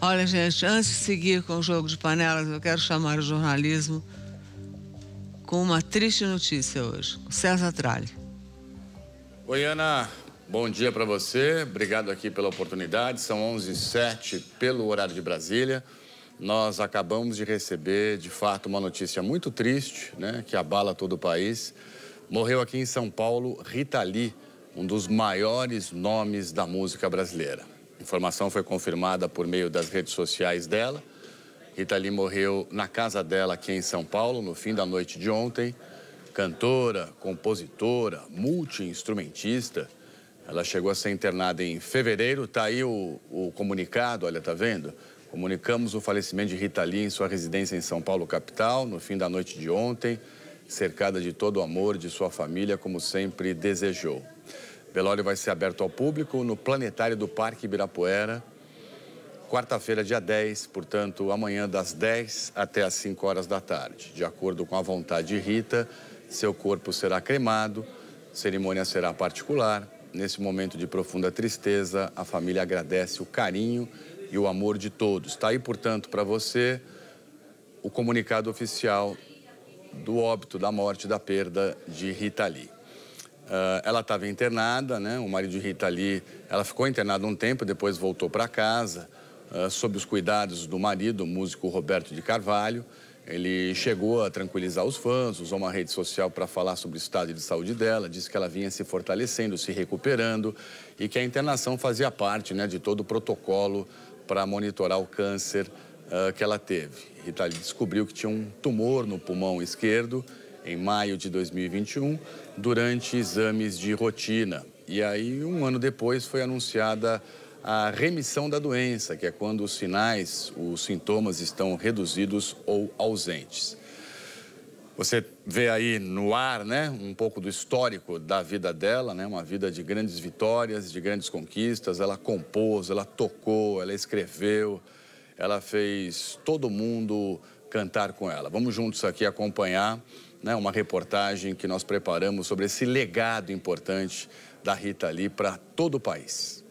Olha, gente, antes de seguir com o jogo de panelas, eu quero chamar o jornalismo com uma triste notícia hoje. César Tralli. Oi, Ana. Bom dia para você. Obrigado aqui pela oportunidade. São 11 h 07 pelo horário de Brasília. Nós acabamos de receber, de fato, uma notícia muito triste, né, que abala todo o país. Morreu aqui em São Paulo Rita Lee, um dos maiores nomes da música brasileira informação foi confirmada por meio das redes sociais dela. Rita Lee morreu na casa dela aqui em São Paulo, no fim da noite de ontem. Cantora, compositora, multi-instrumentista. Ela chegou a ser internada em fevereiro. Está aí o, o comunicado, olha, tá vendo? Comunicamos o falecimento de Rita Lee em sua residência em São Paulo, capital, no fim da noite de ontem, cercada de todo o amor de sua família, como sempre desejou velório vai ser aberto ao público no Planetário do Parque Ibirapuera, quarta-feira, dia 10, portanto, amanhã das 10 até as 5 horas da tarde. De acordo com a vontade de Rita, seu corpo será cremado, cerimônia será particular. Nesse momento de profunda tristeza, a família agradece o carinho e o amor de todos. Está aí, portanto, para você o comunicado oficial do óbito, da morte, da perda de Rita Lee. Uh, ela estava internada, né? O marido de Rita ali, ela ficou internada um tempo, depois voltou para casa, uh, sob os cuidados do marido, o músico Roberto de Carvalho. Ele chegou a tranquilizar os fãs, usou uma rede social para falar sobre o estado de saúde dela, disse que ela vinha se fortalecendo, se recuperando e que a internação fazia parte né, de todo o protocolo para monitorar o câncer uh, que ela teve. Rita descobriu que tinha um tumor no pulmão esquerdo em maio de 2021, durante exames de rotina. E aí, um ano depois, foi anunciada a remissão da doença, que é quando os sinais, os sintomas estão reduzidos ou ausentes. Você vê aí no ar, né, um pouco do histórico da vida dela, né, uma vida de grandes vitórias, de grandes conquistas. Ela compôs, ela tocou, ela escreveu, ela fez todo mundo cantar com ela. Vamos juntos aqui acompanhar né, uma reportagem que nós preparamos sobre esse legado importante da Rita Lee para todo o país.